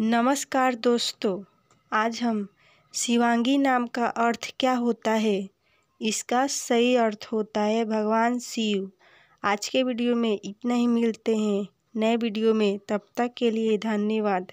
नमस्कार दोस्तों आज हम शिवांगी नाम का अर्थ क्या होता है इसका सही अर्थ होता है भगवान शिव आज के वीडियो में इतना ही मिलते हैं नए वीडियो में तब तक के लिए धन्यवाद